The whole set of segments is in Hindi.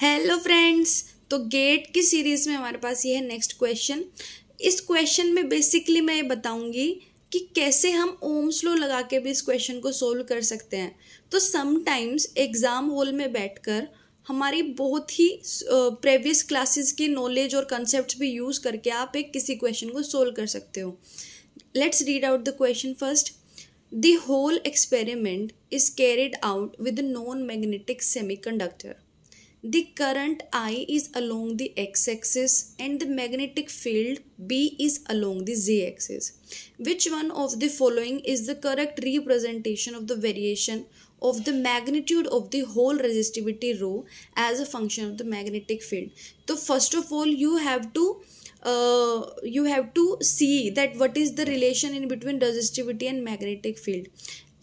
हेलो फ्रेंड्स तो गेट की सीरीज़ में हमारे पास ये है नेक्स्ट क्वेश्चन इस क्वेश्चन में बेसिकली मैं ये बताऊंगी कि कैसे हम ओम स्लो लगा के भी इस क्वेश्चन को सोल्व कर सकते हैं तो समटाइम्स एग्ज़ाम हॉल में बैठकर हमारी बहुत ही प्रीवियस क्लासेस की नॉलेज और कंसेप्ट भी यूज़ करके आप एक किसी क्वेश्चन को सोल्व कर सकते हो let's read out the question first the whole experiment is carried out with non magnetic semiconductor The current I is along the x-axis and the magnetic field B is along the z-axis. Which one of the following is the correct representation of the variation of the magnitude of the whole resistivity rho as a function of the magnetic field? So first of all you have to uh, you have to see that what is the relation in between resistivity and magnetic field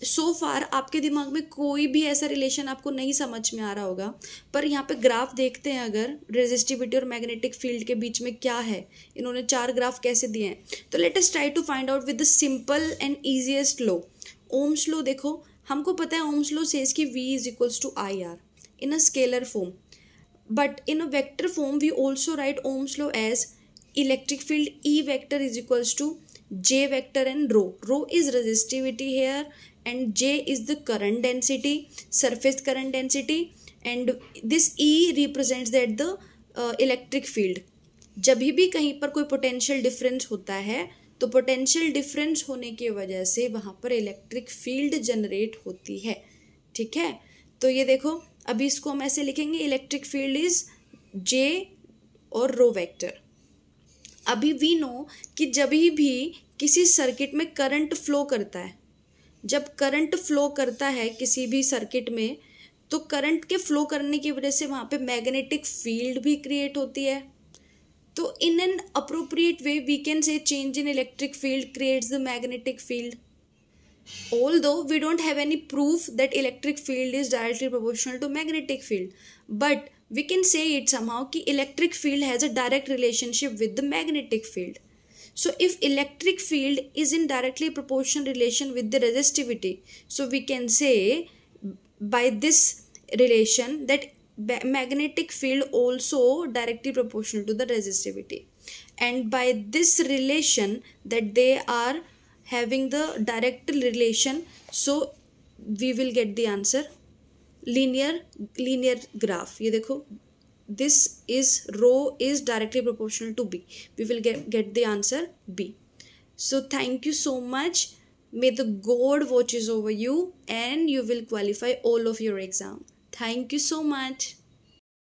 so so far आपके दिमाग में कोई भी ऐसा रिलेशन आपको नहीं समझ में आ रहा होगा पर यहाँ पे ग्राफ देखते हैं अगर रेजिस्टिविटी और मैग्नेटिक फील्ड के बीच में क्या है इन्होंने चार ग्राफ कैसे दिए हैं तो let try to find out with the simple and easiest law Ohm's law देखो हमको पता है ओम्स लो सेज कि V is equals to I R in a scalar form but in a vector form we also write Ohm's law as electric field E vector is equals to j vector and rho rho is resistivity here and j is the current density surface current density and this e represents that the uh, electric field जब भी कहीं पर कोई पोटेंशियल डिफरेंस होता है तो पोटेंशियल डिफरेंस होने की वजह से वहाँ पर इलेक्ट्रिक फील्ड जनरेट होती है ठीक है तो ये देखो अभी इसको हम ऐसे लिखेंगे इलेक्ट्रिक फील्ड इज जे और रो वेक्टर अभी वी नो कि जब भी किसी सर्किट में करंट फ्लो करता है जब करंट फ्लो करता है किसी भी सर्किट में तो करंट के फ्लो करने की वजह से वहाँ पे मैग्नेटिक फील्ड भी क्रिएट होती है तो in an appropriate way we can say change in electric field creates the magnetic field although we don't have any proof that electric field is directly proportional to magnetic field but we can say it somehow ki electric field has a direct relationship with the magnetic field so if electric field is in directly proportional relation with the resistivity so we can say by this relation that magnetic field also directly proportional to the resistivity and by this relation that they are having the direct relation so we will get the answer linear linear graph ये देखो this is rho is directly proportional to B we will get the answer B so thank you so much may the god watch is over you and you will qualify all of your exam thank you so much